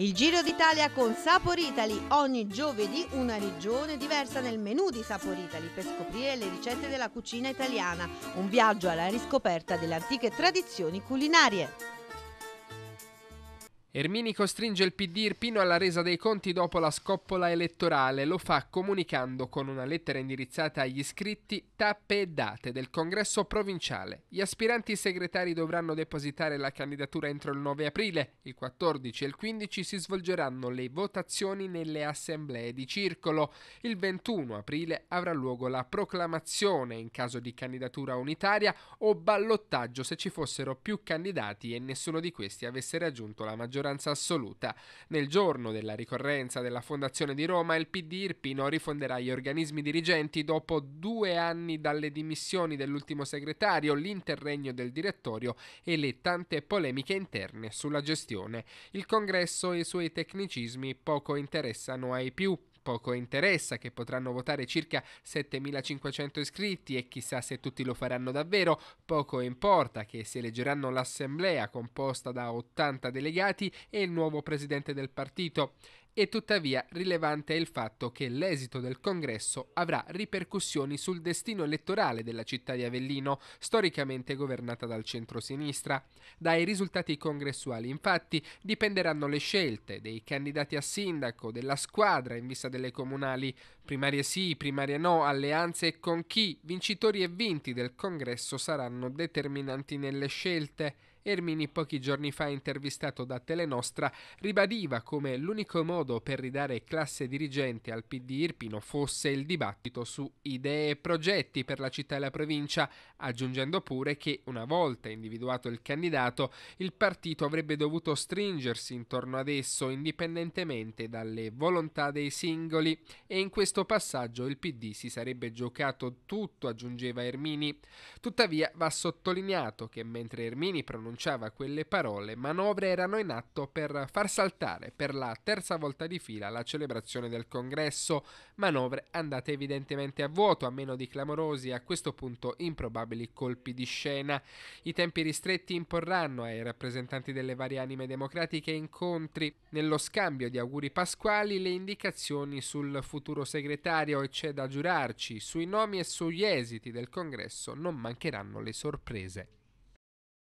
Il Giro d'Italia con Sapor Italy, ogni giovedì una regione diversa nel menù di Sapor Italy per scoprire le ricette della cucina italiana, un viaggio alla riscoperta delle antiche tradizioni culinarie. Ermini costringe il PD Irpino alla resa dei conti dopo la scoppola elettorale. Lo fa comunicando con una lettera indirizzata agli iscritti tappe e date del congresso provinciale. Gli aspiranti segretari dovranno depositare la candidatura entro il 9 aprile. Il 14 e il 15 si svolgeranno le votazioni nelle assemblee di circolo. Il 21 aprile avrà luogo la proclamazione in caso di candidatura unitaria o ballottaggio se ci fossero più candidati e nessuno di questi avesse raggiunto la maggioranza maggioranza assoluta. Nel giorno della ricorrenza della fondazione di Roma, il PD Irpino rifonderà gli organismi dirigenti dopo due anni dalle dimissioni dell'ultimo segretario, l'interregno del direttorio e le tante polemiche interne sulla gestione. Il congresso e i suoi tecnicismi poco interessano ai più poco interessa, che potranno votare circa 7500 iscritti e chissà se tutti lo faranno davvero, poco importa che si eleggeranno l'assemblea composta da 80 delegati e il nuovo presidente del partito e tuttavia rilevante è il fatto che l'esito del congresso avrà ripercussioni sul destino elettorale della città di Avellino, storicamente governata dal centrosinistra. Dai risultati congressuali, infatti, dipenderanno le scelte dei candidati a sindaco, della squadra in vista delle comunali, primarie sì, primarie no, alleanze e con chi, vincitori e vinti del congresso saranno determinanti nelle scelte. Ermini pochi giorni fa intervistato da Telenostra ribadiva come l'unico modo per ridare classe dirigente al PD Irpino fosse il dibattito su idee e progetti per la città e la provincia, aggiungendo pure che una volta individuato il candidato il partito avrebbe dovuto stringersi intorno ad esso indipendentemente dalle volontà dei singoli e in questo passaggio il PD si sarebbe giocato tutto, aggiungeva Ermini. Tuttavia va sottolineato che mentre Ermini pronunciava pronunciava quelle parole, manovre erano in atto per far saltare per la terza volta di fila la celebrazione del congresso, manovre andate evidentemente a vuoto, a meno di clamorosi e a questo punto improbabili colpi di scena. I tempi ristretti imporranno ai rappresentanti delle varie anime democratiche incontri, nello scambio di auguri pasquali, le indicazioni sul futuro segretario e c'è da giurarci, sui nomi e sugli esiti del congresso non mancheranno le sorprese.